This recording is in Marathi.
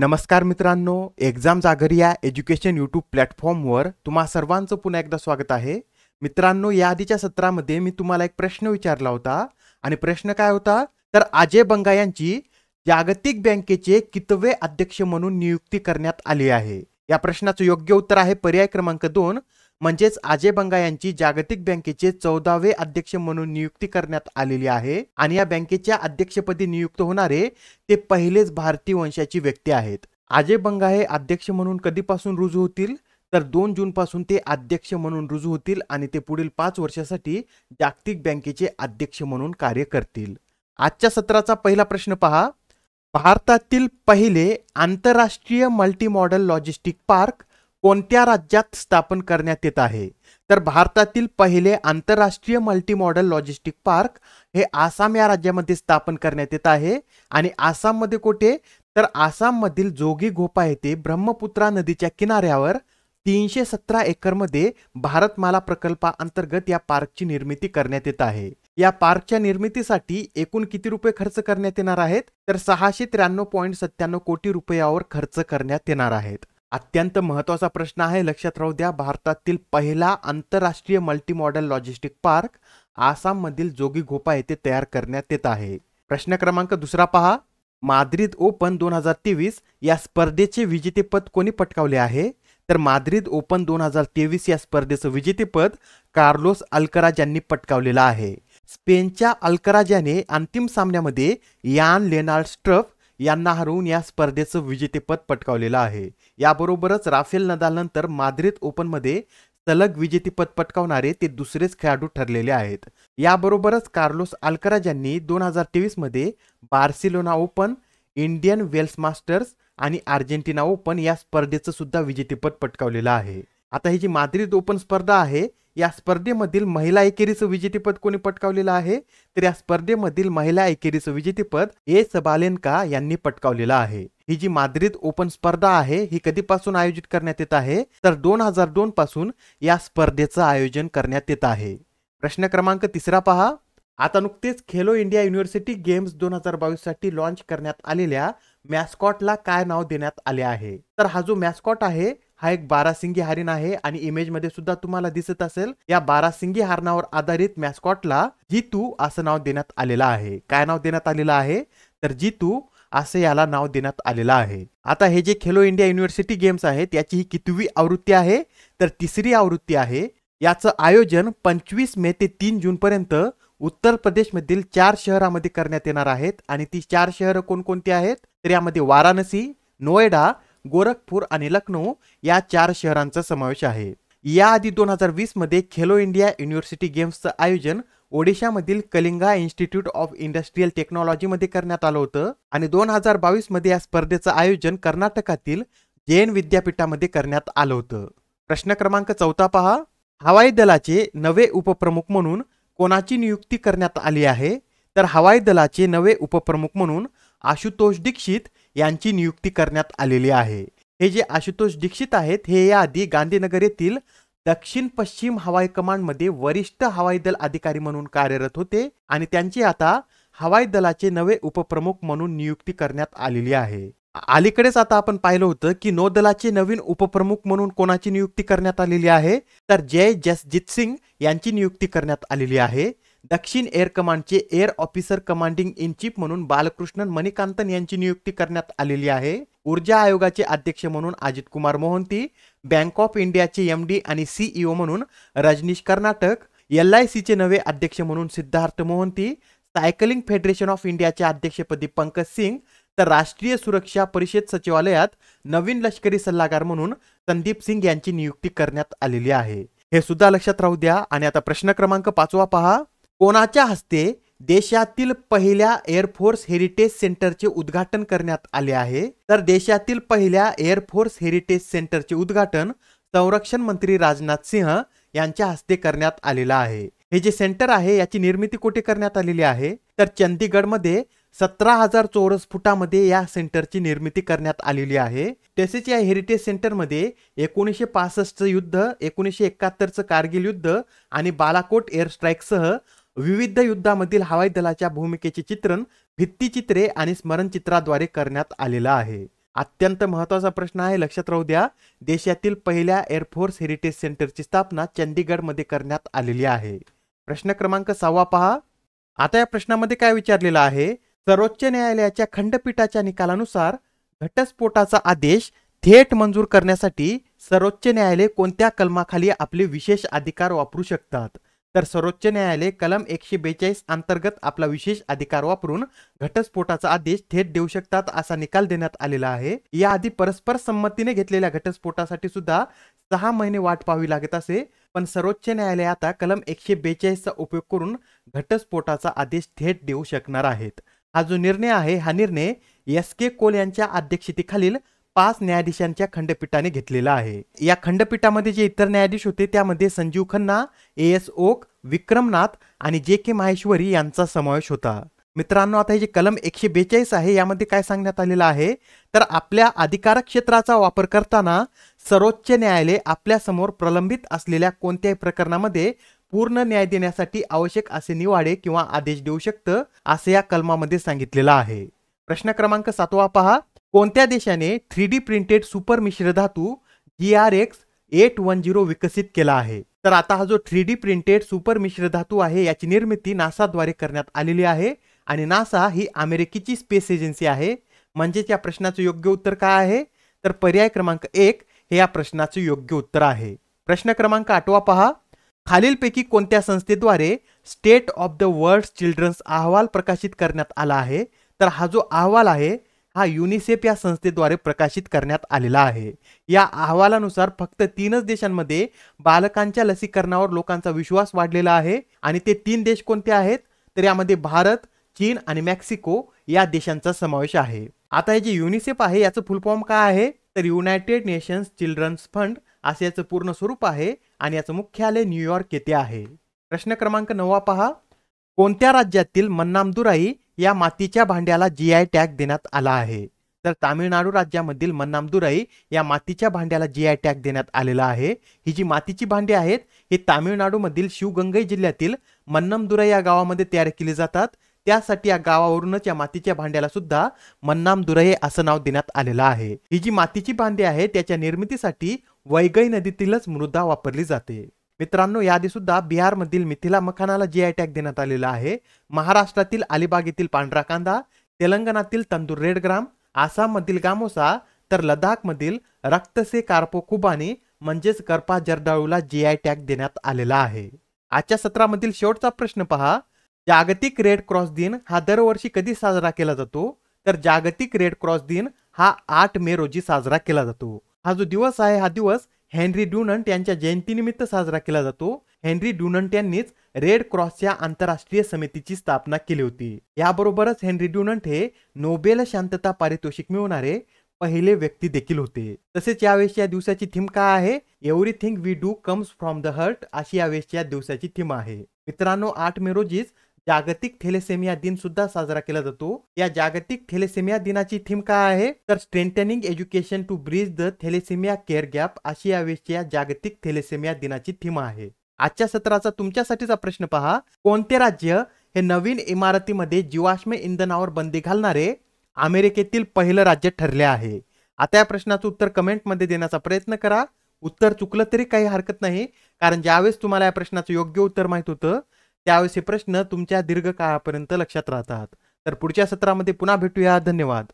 नमस्कार मित्रांनो एक्झाम जागर एज्युकेशन यूट्यूब प्लॅटफॉर्मवर तुम्हा सर्वांचं पुन्हा एकदा स्वागत आहे मित्रांनो या आधीच्या सत्रामध्ये मी तुम्हाला एक प्रश्न विचारला होता आणि प्रश्न काय होता तर अजय बंगा यांची जागतिक बँकेचे कितवे अध्यक्ष म्हणून नियुक्ती करण्यात आली आहे या प्रश्नाचं योग्य उत्तर आहे पर्याय क्रमांक दोन म्हणजेच अजय बंगा यांची जागतिक बँकेचे चौदावे अध्यक्ष म्हणून नियुक्ती करण्यात आलेली आहे आणि या बँकेच्या अध्यक्षपदी नियुक्त होणारे ते पहिलेच भारतीय वंशाची व्यक्ती आहेत अजय बंगा हे अध्यक्ष म्हणून कधीपासून रुजू होतील तर दोन जूनपासून ते अध्यक्ष म्हणून रुजू होतील आणि ते पुढील पाच वर्षासाठी जागतिक बँकेचे अध्यक्ष म्हणून कार्य करतील आजच्या सत्राचा पहिला प्रश्न पहा भारतातील पहिले आंतरराष्ट्रीय मल्टी मॉडल लॉजिस्टिक पार्क कोणत्या राज्यात स्थापन करण्यात येत आहे तर भारतातील पहिले आंतरराष्ट्रीय मल्टीमॉडल लॉजिस्टिक पार्क हे आसाम या राज्यामध्ये स्थापन करण्यात येत आहे आणि आसाममध्ये कुठे तर आसाममधील जोगी घोपा येथे ब्रह्मपुत्रा नदीच्या किनाऱ्यावर तीनशे सतरा एकरमध्ये भारतमाला प्रकल्पा अंतर्गत या पार्कची निर्मिती करण्यात येत आहे या पार्कच्या निर्मितीसाठी एकूण किती रुपये खर्च करण्यात येणार आहेत तर सहाशे त्र्याण्णव पॉईंट सत्त्याण्णव कोटी रुपयावर खर्च करण्यात येणार आहेत अत्यंत महत्त्वाचा प्रश्न आहे लक्षात राहू द्या भारतातील पहिला आंतरराष्ट्रीय मल्टी मॉडेल लॉजिस्टिक पार्क आसाममधील गोपा येथे तयार करण्यात येत आहे प्रश्न क्रमांक दुसरा पहा माद्रिद ओपन दोन हजार तेवीस या स्पर्धेचे विजेतेपद कोणी पटकावले आहे तर माद्रिद ओपन दोन हजार तेवीस या स्पर्धेचं विजेतेपद कार्लोस अल्कराज यांनी पटकावलेलं आहे स्पेनच्या अल्कराज याने अंतिम सामन्यामध्ये यान लेनाल्ड स्ट्रफ यांना हरवून या स्पर्धेचं विजेतेपद पटकावलेलं आहे याबरोबरच राफेल नदालनंतर माद्रिद ओपनमध्ये सलग विजेतेपद पटकावणारे ते दुसरेच खेळाडू ठरलेले आहेत याबरोबरच कार्लोस आल्कराज यांनी दोन हजार तेवीसमध्ये Barcelona Open Indian Wells Masters आणि अर्जेंटिना ओपन या स्पर्धेचं सुद्धा विजेतेपद पटकावलेलं आहे आता ही जी माद्रिद ओपन स्पर्धा आहे या स्पर्धेमधील महिला एकेरीचं विजेतेपद कोणी पटकावलेलं आहे तर या स्पर्धेमधील महिला एकेरीचं विजेतेपद ए सबालेनका यांनी पटकावलेलं आहे ही जी माद्रिद ओपन स्पर्धा आहे ही कधीपासून आयोजित करण्यात येत आहे तर दोन हजार दोन पासून या स्पर्धेचं आयोजन करण्यात येत आहे प्रश्न क्रमांक तिसरा पहा आता नुकतेच खेलो इंडिया युनिव्हर्सिटी गेम्स दोन हजार साठी लॉन्च करण्यात आलेल्या मॅस्कॉटला काय नाव देण्यात आले आहे तर हा जो मॅस्कॉट आहे हा एक बारासिंगी हरिण आहे आणि इमेजमध्ये सुद्धा तुम्हाला दिसत असेल या बारासिंगी हरणावर आधारित मॅस्कॉटला जितू असं नाव देण्यात आलेलं आहे काय नाव देण्यात आलेलं आहे तर जितू असे याला नाव देण्यात आलेलं आहे आता हे जे खेलो इंडिया युनिव्हर्सिटी गेम्स आहेत याची ही कितवी आवृत्ती आहे तर तिसरी आवृत्ती आहे याचं आयोजन पंचवीस मे ते तीन पर्यंत उत्तर प्रदेशमधील चार शहरामध्ये करण्यात येणार आहेत आणि ती चार शहरं कोणकोणती आहेत तर यामध्ये वाराणसी नोएडा गोरखपूर आणि लखनौ या चार शहरांचा समावेश आहे याआधी दोन हजार मध्ये खेलो इंडिया युनिव्हर्सिटी गेम्सचं आयोजन ओडिशामधील कलिंगा इन्स्टिट्यूट ऑफ इंडस्ट्रीयल मध्ये करण्यात आलं होतं आणि दोन हजार मध्ये या स्पर्धेचं आयोजन कर्नाटकातील जैन विद्यापीठामध्ये करण्यात आलं होतं प्रश्न क्रमांक चौथा पहा हवाई दलाचे नवे उपप्रमुख म्हणून कोणाची नियुक्ती करण्यात आली आहे तर हवाई दलाचे नवे उपप्रमुख म्हणून आशुतोष दीक्षित यांची नियुक्ती करण्यात आलेली आहे हे जे आशुतोष दीक्षित आहेत हे याआधी गांधीनगर येथील दक्षिण पश्चिम हवाई मध्ये वरिष्ठ हवाई दल अधिकारी म्हणून कार्यरत होते आणि त्यांची आता हवाई दलाचे नवे उपप्रमुख म्हणून नियुक्ती करण्यात आलेली आहे अलीकडेच आता आपण पाहिलं होतं की नौदलाचे नवीन उपप्रमुख म्हणून कोणाची नियुक्ती करण्यात आलेली आहे तर जय जसजित सिंग यांची नियुक्ती करण्यात आलेली आहे दक्षिण एअर कमांडचे air officer commanding in chief म्हणून बालकृष्णन मणिकांतन यांची नियुक्ती करण्यात आलेली आहे ऊर्जा आयोगाचे अध्यक्ष म्हणून अजित कुमार मोहंती बँक ऑफ इंडियाचे एम डी आणि सीईओ e म्हणून रजनीश कर्नाटक एल आय सीचे नवे अध्यक्ष म्हणून Siddharth Mohanty cycling federation of इंडियाचे अध्यक्षपदी पंकज सिंग तर राष्ट्रीय सुरक्षा परिषद सचिवालयात नवीन लष्करी सल्लागार म्हणून संदीप सिंग यांची नियुक्ती करण्यात आलेली आहे हे सुद्धा लक्षात राहू द्या आणि आता प्रश्न क्रमांक पाचवा पहा कोणाच्या हस्ते देशातील पहिल्या एअरफोर्स हेरिटेज सेंटरचे उद्घाटन करण्यात आले आहे तर देशातील पहिल्या एअरफोर्स हेरिटेज सेंटरचे उद्घाटन संरक्षण मंत्री राजनाथ सिंह यांच्या हस्ते करण्यात आलेलं आहे हे जे सेंटर आहे याची निर्मिती कुठे करण्यात आलेली आहे तर चंदीगडमध्ये सतरा हजार चौरस फुटामध्ये या सेंटरची निर्मिती करण्यात आलेली आहे तसेच या हेरिटेज सेंटरमध्ये एकोणीसशे पासष्टचं युद्ध एकोणीसशे एकाहत्तरचं कारगिल युद्ध आणि बालाकोट एअर स्ट्राईकसह विविध युद्धामधील हवाई दलाच्या भूमिकेचे चित्रण भित्तिचित्रे आणि स्मरणचित्राद्वारे करण्यात आलेलं आहे अत्यंत महत्त्वाचा प्रश्न आहे लक्षात राहू द्या देशातील पहिल्या एअरफोर्स हेरिटेज सेंटरची स्थापना चंदीगडमध्ये करण्यात आलेली आहे प्रश्न क्रमांक सहावा पहा आता या प्रश्नामध्ये काय विचारलेलं आहे सर्वोच्च न्यायालयाच्या खंडपीठाच्या निकालानुसार घटस्फोटाचा आदेश थेट मंजूर करण्यासाठी सर्वोच्च न्यायालय कोणत्या कलमाखाली आपले विशेष अधिकार वापरू शकतात तर सर्वोच्च न्यायालय कलम एकशे बेचाळीस अंतर्गत आपला विशेष अधिकार वापरून घटस्फोटाचा आदेश थेट देऊ शकतात असा निकाल देण्यात आलेला आहे याआधी परस्पर संमतीने घेतलेल्या घटस्फोटासाठी सुद्धा सहा महिने वाट पाहावी लागत असे पण सर्वोच्च न्यायालय आता कलम एकशे बेचाळीसचा उपयोग करून घटस्फोटाचा आदेश थेट देऊ शकणार आहेत हा जो निर्णय आहे हा निर्णय एस के कोल यांच्या अध्यक्षतेखालील पाच न्यायाधीशांच्या खंडपीठाने घेतलेला आहे या खंडपीठामध्ये जे इतर न्यायाधीश होते त्यामध्ये संजीव खन्ना ए एस ओक विक्रमनाथ आणि जे के माहेश्वरी यांचा समावेश होता मित्रांनो आता हे जे कलम एकशे बेचाळीस आहे यामध्ये काय सांगण्यात आलेलं आहे तर आपल्या अधिकार क्षेत्राचा वापर करताना सर्वोच्च न्यायालय आपल्यासमोर प्रलंबित असलेल्या कोणत्याही प्रकरणामध्ये पूर्ण न्याय देण्यासाठी आवश्यक असे निवाडे किंवा आदेश देऊ शकतं असे या कलमामध्ये सांगितलेलं आहे प्रश्न क्रमांक सातवा पहा कोणत्या देशाने थ्री डी प्रिंटेड सुपर मिश्र धातू G R X eight one zero विकसित केला आहे तर आता हा जो थ्री डी प्रिंटेड सुपर मिश्र धातू आहे याची निर्मिती नासाद्वारे करण्यात आलेली आहे आणि नासा ही अमेरिकेची स्पेस एजन्सी आहे म्हणजेच या प्रश्नाचं योग्य उत्तर काय आहे तर पर्याय क्रमांक एक हे या प्रश्नाचं योग्य उत्तर आहे प्रश्न क्रमांक आठवा पहा खालीलपैकी कोणत्या संस्थेद्वारे state of the world children's अहवाल प्रकाशित करण्यात आला आहे तर हा जो अहवाल आहे हा युनिसेफ या संस्थेद्वारे प्रकाशित करण्यात आलेला आहे या अहवालानुसार फक्त तीनच देशांमध्ये बालकांच्या लसीकरणावर लोकांचा विश्वास वाढलेला आहे आणि ते तीन देश कोणते आहेत तर यामध्ये भारत चीन आणि मेक्सिको या देशांचा समावेश आहे आता हे जे युनिसेफ आहे याचं फुलफॉर्म काय आहे तर युनायटेड नेशन्स चिल्ड्रन्स फंड असे याचं पूर्ण स्वरूप आहे आणि याचं मुख्यालय न्यूयॉर्क येथे आहे प्रश्न क्रमांक नववा पहा कोणत्या राज्यातील मन्नामदुराई या मातीच्या भांड्याला जी आय टॅग देण्यात आला आहे तर तामिळनाडू राज्यामधील मन्नामदुराई या मातीच्या भांड्याला जी आय टॅग देण्यात आलेला आहे ही जी मातीची भांडी आहेत ही तामिळनाडूमधील शिवगंगाई जिल्ह्यातील मन्नामदुराई या गावामध्ये तयार केली जातात त्यासाठी या गावावरूनच या मातीच्या भांड्याला सुद्धा मन्नामदुराई असं नाव देण्यात आलेलं आहे ही जी मातीची भांडी आहे त्याच्या निर्मितीसाठी वैगई नदीतीलच मृदा वापरली जाते मित्रांनो याआधी सुद्धा बिहारमधील मिथिला मखानाला जी आय टॅग देण्यात आलेला आहे महाराष्ट्रातील अलिबाग येथील पांढरा कांदा तेलंगणातील तंदूर रेड ग्राम मधील गामोसा तर लदाखमधील रक्तसे कार्पो कुबानी म्हणजेच करपा जर्दाळूला जी आय टॅग देण्यात आलेला आहे आजच्या सत्रामधील शेवटचा प्रश्न पहा जागतिक रेड क्रॉस दिन हा दरवर्षी कधी साजरा केला जातो तर जागतिक रेड क्रॉस दिन हा आठ मे रोजी साजरा केला जातो हा जो दिवस आहे हा दिवस हेनरी ड्युनंट यांच्या जयंतीनिमित्त साजरा केला जातो हेनरी ड्युनंट यांनीच रेड क्रॉसच्या आंतरराष्ट्रीय समितीची स्थापना केली होती याबरोबरच हेनरी ड्युनंट हे नोबेल शांतता पारितोषिक मिळवणारे पहिले व्यक्ती देखील होते तसेच या दिवसाची थीम काय आहे everything we do comes from the heart अशी या दिवसाची थीम आहे मित्रांनो आठ मे रोजीच जागतिक थेलेसेमिया दिन सुद्धा साजरा केला जातो या जागतिक थेलेसेमिया दिनाची थीम काय आहे तर strengthening education to bridge the thalassemia care gap अशी यावेळेसच्या जागतिक थेलेसेमिया दिनाची थीम आहे आजच्या सत्राचा तुमच्यासाठीचा प्रश्न पहा कोणते राज्य हे नवीन इमारतीमध्ये जीवाश्म इंधनावर बंदी घालणारे अमेरिकेतील पहिलं राज्य ठरले आहे आता या प्रश्नाचं उत्तर कमेंटमध्ये देण्याचा प्रयत्न करा उत्तर चुकलं तरी काही हरकत नाही कारण ज्यावेळेस तुम्हाला या प्रश्नाचं योग्य उत्तर माहीत होतं त्यावेळेसचे प्रश्न तुमच्या दीर्घकाळापर्यंत लक्षात राहतात तर पुढच्या सत्रामध्ये पुन्हा भेटूया धन्यवाद